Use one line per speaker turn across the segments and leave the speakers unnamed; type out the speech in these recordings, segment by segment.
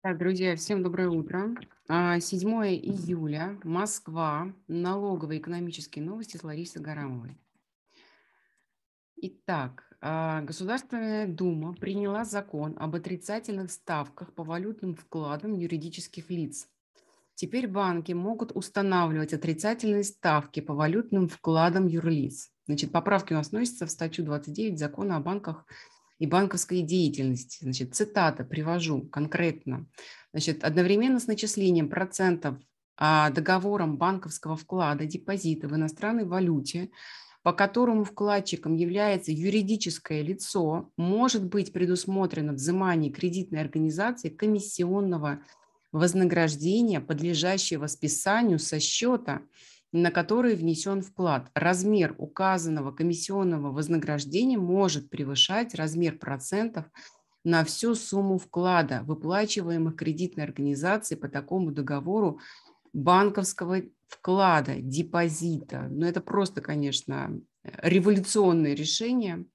Так, друзья, всем доброе утро. 7 а, июля, Москва, налоговые экономические новости с Ларисой Гарамовой. Итак, а, Государственная Дума приняла закон об отрицательных ставках по валютным вкладам юридических лиц. Теперь банки могут устанавливать отрицательные ставки по валютным вкладам юрлиц. Значит, поправки у нас носятся в статью 29 закона о банках и банковской деятельности. Значит, цитата привожу конкретно. Значит, одновременно с начислением процентов а, договором банковского вклада депозита в иностранной валюте по которому вкладчиком является юридическое лицо, может быть предусмотрено взимание кредитной организации комиссионного вознаграждения, подлежащего списанию со счета на который внесен вклад. Размер указанного комиссионного вознаграждения может превышать размер процентов на всю сумму вклада, выплачиваемых кредитной организацией по такому договору банковского вклада, депозита. Но ну, это просто, конечно, революционное решение.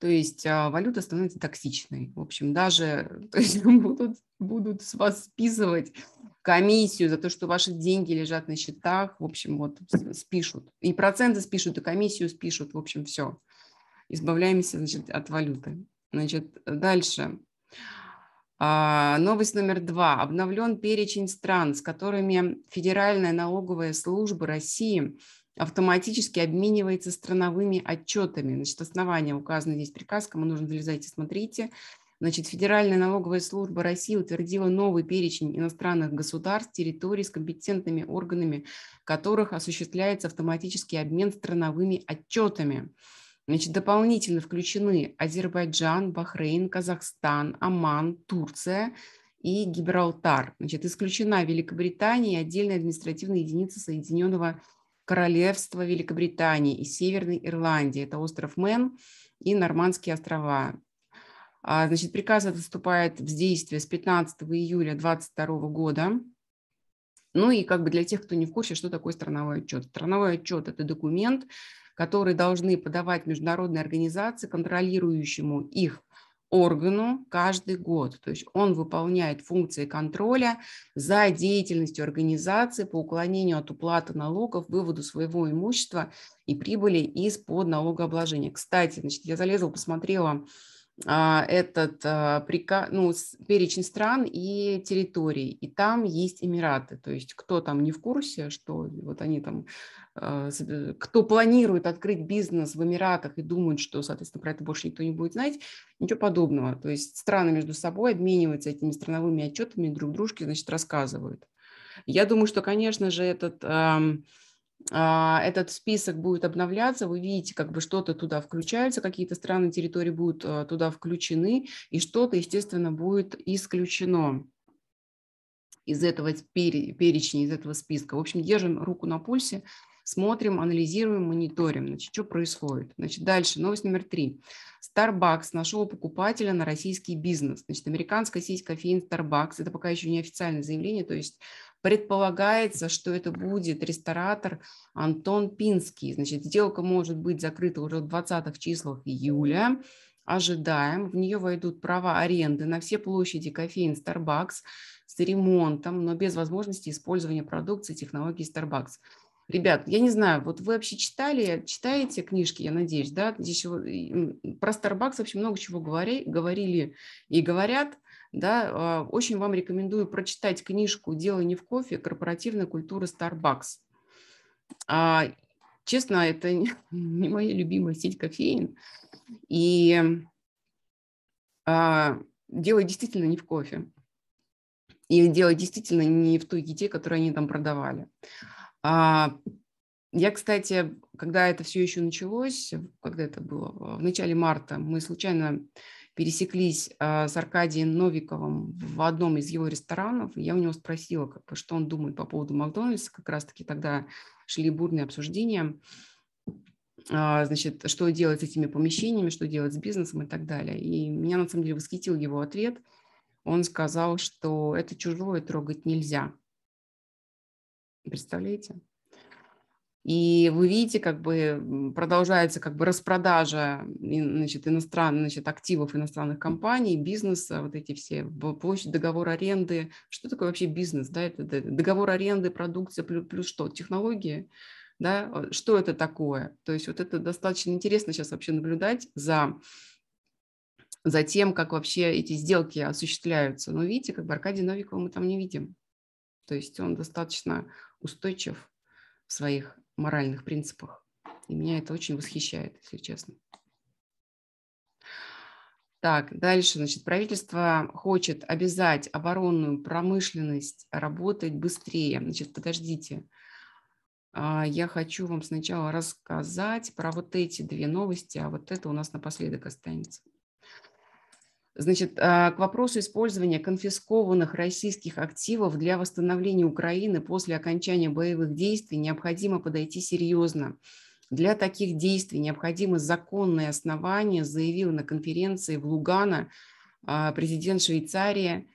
То есть а, валюта становится токсичной. В общем, даже то есть, будут, будут с вас списывать комиссию за то, что ваши деньги лежат на счетах, в общем, вот спишут. И проценты спишут, и комиссию спишут, в общем, все. Избавляемся, значит, от валюты. Значит, дальше. А, новость номер два. Обновлен перечень стран, с которыми Федеральная налоговая служба России автоматически обменивается страновыми отчетами. Значит, основание указано здесь приказ, кому нужно залезайте, смотрите. Значит, Федеральная налоговая служба России утвердила новый перечень иностранных государств, территорий с компетентными органами, которых осуществляется автоматический обмен страновыми отчетами. Значит, дополнительно включены Азербайджан, Бахрейн, Казахстан, Оман, Турция и Гибралтар. Значит, исключена Великобритания и отдельная административная единица Соединенного Королевства Великобритании и Северной Ирландии. Это остров Мэн и Нормандские острова. А, значит, приказ этот вступает в действие с 15 июля 2022 года. Ну и как бы для тех, кто не в курсе, что такое страновой отчет. Страновой отчет – это документ, который должны подавать международные организации, контролирующему их органу каждый год. То есть он выполняет функции контроля за деятельностью организации по уклонению от уплаты налогов, выводу своего имущества и прибыли из-под налогообложения. Кстати, значит, я залезла, посмотрела а, этот а, приказ, ну, перечень стран и территорий, и там есть Эмираты, то есть кто там не в курсе, что вот они там, а, э, кто планирует открыть бизнес в Эмиратах и думает, что, соответственно, про это больше никто не будет знать, ничего подобного, то есть страны между собой обмениваются этими страновыми отчетами, друг дружке, значит, рассказывают. Я думаю, что, конечно же, этот а, этот список будет обновляться, вы видите, как бы что-то туда включается, какие-то страны, территории будут а, туда включены, и что-то, естественно, будет исключено из этого перечня, из этого списка. В общем, держим руку на пульсе, смотрим, анализируем, мониторим, значит, что происходит. Значит, дальше, новость номер три. Starbucks нашел покупателя на российский бизнес. Значит, американская сеть кофеин Starbucks, это пока еще не официальное заявление, то есть Предполагается, что это будет ресторатор Антон Пинский. Значит, сделка может быть закрыта уже в 20-х числах июля. Ожидаем. В нее войдут права аренды на все площади кофеин Starbucks с ремонтом, но без возможности использования продукции технологии Starbucks. Ребят, я не знаю, вот вы вообще читали, читаете книжки, я надеюсь, да? Здесь про Starbucks вообще много чего говори, говорили и говорят – да, а, очень вам рекомендую прочитать книжку «Дело не в кофе. Корпоративная культура Starbucks». Честно, это не моя любимая сеть кофеин. И а, дело действительно не в кофе. И дело действительно не в той еде, которую они там продавали. А, я, кстати, когда это все еще началось, когда это было, в начале марта, мы случайно пересеклись а, с Аркадием Новиковым в одном из его ресторанов. Я у него спросила, как что он думает по поводу Макдональдса. Как раз-таки тогда шли бурные обсуждения. А, значит, что делать с этими помещениями, что делать с бизнесом и так далее. И меня, на самом деле, восхитил его ответ. Он сказал, что это чужое трогать нельзя. Представляете? И вы видите, как бы продолжается как бы распродажа значит, иностранных, значит, активов иностранных компаний, бизнеса, вот эти все, площадь договор аренды. Что такое вообще бизнес? Да? Это договор аренды, продукция плюс, плюс что? Технологии? Да? Э, что это такое? То есть вот это достаточно интересно сейчас вообще наблюдать за за тем, как вообще эти сделки осуществляются. Но видите, как бы Аркадия Новикова мы там не видим. То есть он достаточно устойчив своих моральных принципах. И меня это очень восхищает, если честно. Так, дальше, значит, правительство хочет обязать оборонную промышленность работать быстрее. Значит, подождите, а, я хочу вам сначала рассказать про вот эти две новости, а вот это у нас напоследок останется. Значит, а, к вопросу использования конфискованных российских активов для восстановления Украины после окончания боевых действий необходимо подойти серьезно. Для таких действий необходимы законные основания, заявил на конференции в Лугана а, президент Швейцарии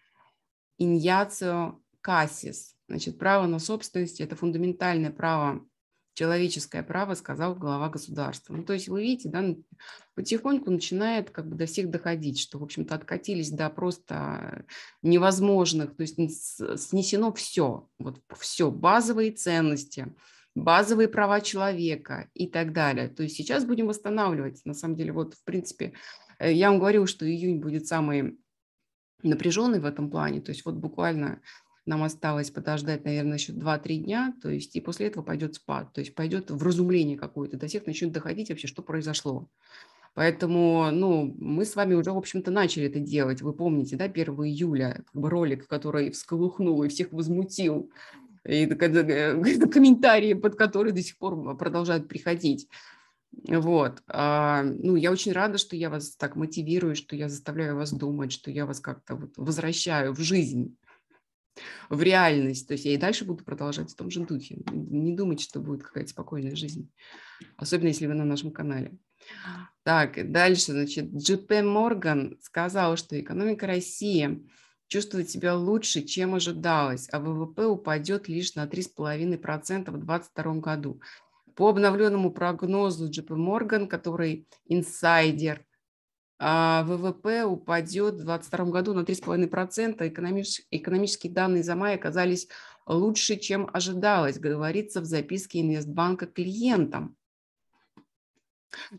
Иньяцио Кассис. Значит, право на собственность – это фундаментальное право человеческое право, сказал глава государства. Ну, то есть вы видите, да, потихоньку начинает как бы до всех доходить, что, в общем-то, откатились до просто невозможных, то есть снесено все, вот все, базовые ценности, базовые права человека и так далее. То есть сейчас будем восстанавливать, на самом деле, вот, в принципе, э, я вам говорил, что июнь будет самый напряженный в этом плане, то есть вот буквально нам осталось подождать, наверное, еще 2-3 дня, то есть и после этого пойдет спад, то есть пойдет вразумление какое-то, до всех начнет доходить вообще, что произошло. Поэтому, ну, мы с вами уже, в общем-то, начали это делать. Вы помните, да, 1 июля, как бы ролик, который всколыхнул и всех возмутил, и э, э, комментарии, под которые до сих пор продолжают приходить. Вот. А, ну, я очень рада, что я вас так мотивирую, что я заставляю вас думать, что я вас как-то вот возвращаю в жизнь в реальность. То есть я и дальше буду продолжать в том же духе. Не думать, что будет какая-то спокойная жизнь. Особенно, если вы на нашем канале. Так, дальше, значит, Джипе Морган сказал, что экономика России чувствует себя лучше, чем ожидалось, а ВВП упадет лишь на 3,5% в 2022 году. По обновленному прогнозу JP Morgan, который инсайдер, а ВВП упадет в 2022 году на 3,5%. Экономические, экономические данные за май оказались лучше, чем ожидалось, говорится в записке Инвестбанка клиентам.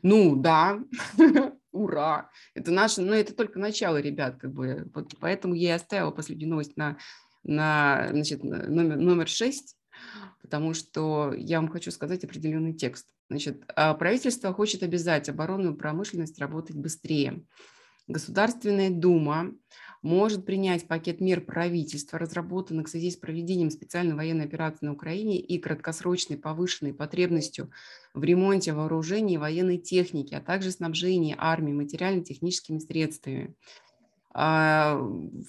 Ну да, ура! Это наше, но ну, это только начало, ребят, как бы. Вот поэтому я и оставила последнюю новость на, на значит, номер, номер 6 потому что я вам хочу сказать определенный текст. Значит, а, правительство хочет обязать оборонную промышленность работать быстрее. Государственная Дума может принять пакет мер правительства, разработанных в связи с проведением специальной военной операции на Украине и краткосрочной повышенной потребностью в ремонте вооружений и военной техники, а также снабжении армии материально-техническими средствами. А,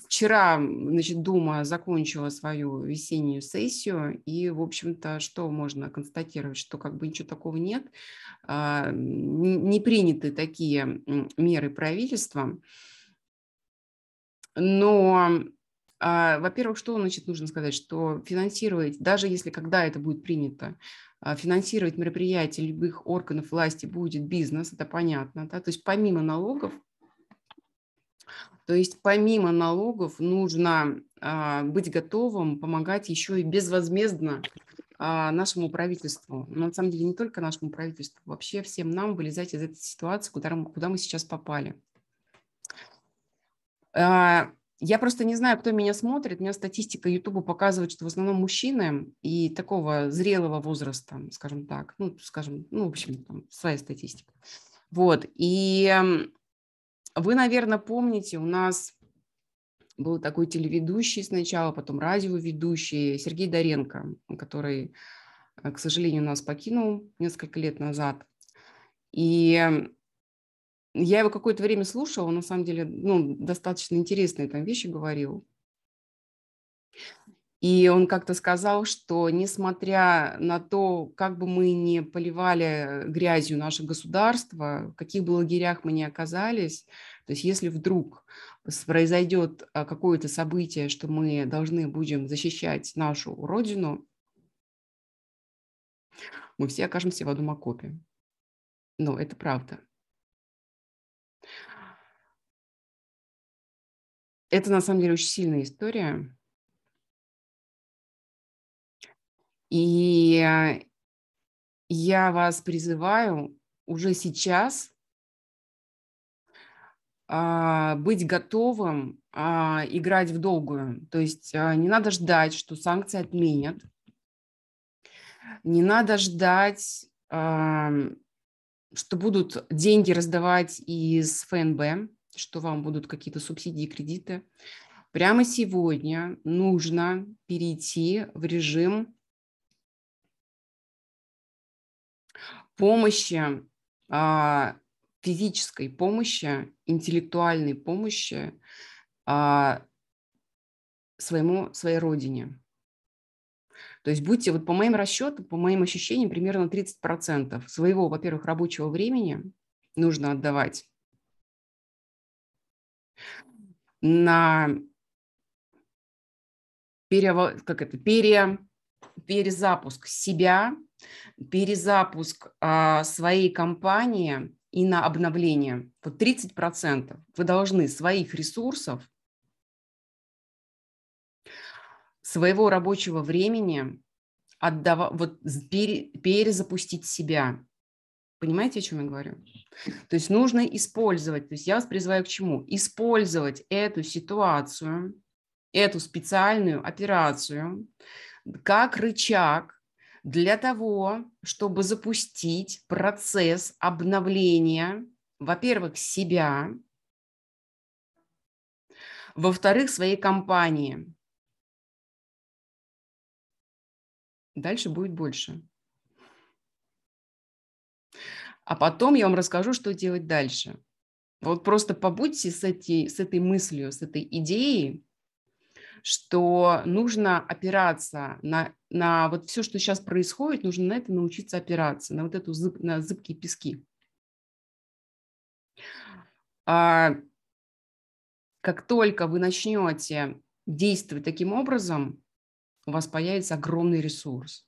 вчера, значит, Дума закончила свою весеннюю сессию, и, в общем-то, что можно констатировать, что как бы ничего такого нет, а, не приняты такие меры правительства. но а, во-первых, что значит нужно сказать, что финансировать, даже если когда это будет принято, финансировать мероприятия любых органов власти будет бизнес, это понятно, да? то есть помимо налогов то есть помимо налогов нужно а, быть готовым помогать еще и безвозмездно а, нашему правительству. Но на самом деле не только нашему правительству, вообще всем нам вылезать из этой ситуации, куда, куда мы сейчас попали. А, я просто не знаю, кто меня смотрит. У меня статистика Ютуба показывает, что в основном мужчины и такого зрелого возраста, скажем так, ну, скажем, ну, в общем, там своя статистика. Вот, и вы, наверное, помните, у нас был такой телеведущий сначала, потом радиоведущий Сергей Доренко, который, э, к сожалению, нас покинул несколько лет назад. И я его какое-то время слушала, он на самом деле ну, достаточно интересные там вещи говорил. И он как-то сказал, что несмотря на то, как бы мы не поливали грязью наше государство, в каких бы лагерях мы ни оказались, то есть если вдруг произойдет а, какое-то событие, что мы должны будем защищать нашу родину, мы все окажемся в одном окопе. Но ну, это правда. Это на самом деле очень сильная история. И э, я вас призываю уже сейчас а, быть готовым а, играть в долгую. То есть а, не надо ждать, что санкции отменят. Не надо ждать, что будут деньги раздавать из ФНБ, что вам будут какие-то субсидии, кредиты. Прямо сегодня нужно перейти в режим помощи, а, физической помощи, интеллектуальной помощи а, своему, своей родине. То есть будьте, вот по моим расчетам, по моим ощущениям, примерно 30% своего, во-первых, рабочего времени нужно отдавать на пере, как это, пере, перезапуск себя, перезапуск а, своей компании и на обновление. Вот 30% вы должны своих ресурсов, своего рабочего времени отдава, вот пере, перезапустить себя. Понимаете, о чем я говорю? То есть нужно использовать, то есть я вас призываю к чему? Использовать эту ситуацию, эту специальную операцию, как рычаг для того, чтобы запустить процесс обновления, во-первых, себя, во-вторых, своей компании. Дальше будет больше. А потом я вам расскажу, что делать дальше. Вот просто побудьте с, эти, с этой мыслью, с этой идеей, что нужно опираться на, на вот все, что сейчас происходит, нужно на это научиться опираться, на вот эту зыб, на зыбкие пески. А, как только вы начнете действовать таким образом, у вас появится огромный ресурс.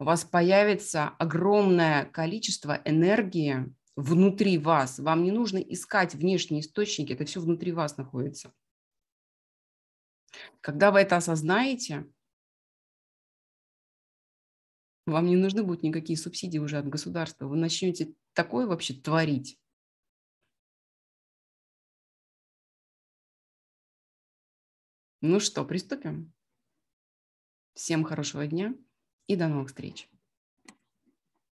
У вас появится огромное количество энергии внутри вас. Вам не нужно искать внешние источники, это все внутри вас находится. Когда вы это осознаете, вам не нужны будут никакие субсидии уже от государства. Вы начнете такое вообще творить. Ну что, приступим. Всем хорошего дня и до новых встреч.